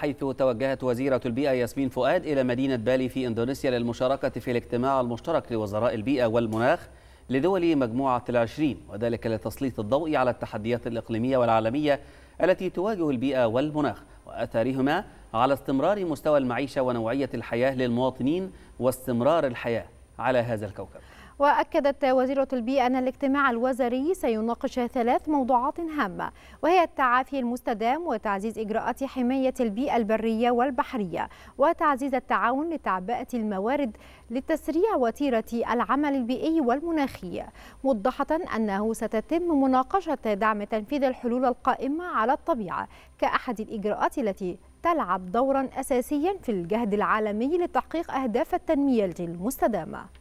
حيث توجهت وزيرة البيئة ياسمين فؤاد إلى مدينة بالي في إندونيسيا للمشاركة في الاجتماع المشترك لوزراء البيئة والمناخ لدول مجموعة العشرين وذلك لتسليط الضوء على التحديات الإقليمية والعالمية التي تواجه البيئة والمناخ وأثارهما على استمرار مستوى المعيشة ونوعية الحياة للمواطنين واستمرار الحياة على هذا الكوكب وأكدت وزيرة البيئة أن الاجتماع الوزري سيناقش ثلاث موضوعات هامة وهي التعافي المستدام وتعزيز إجراءات حماية البيئة البرية والبحرية وتعزيز التعاون لتعبئة الموارد لتسريع وتيرة العمل البيئي والمناخي موضحة أنه ستتم مناقشة دعم تنفيذ الحلول القائمة على الطبيعة كأحد الإجراءات التي تلعب دورا أساسيا في الجهد العالمي لتحقيق أهداف التنمية المستدامة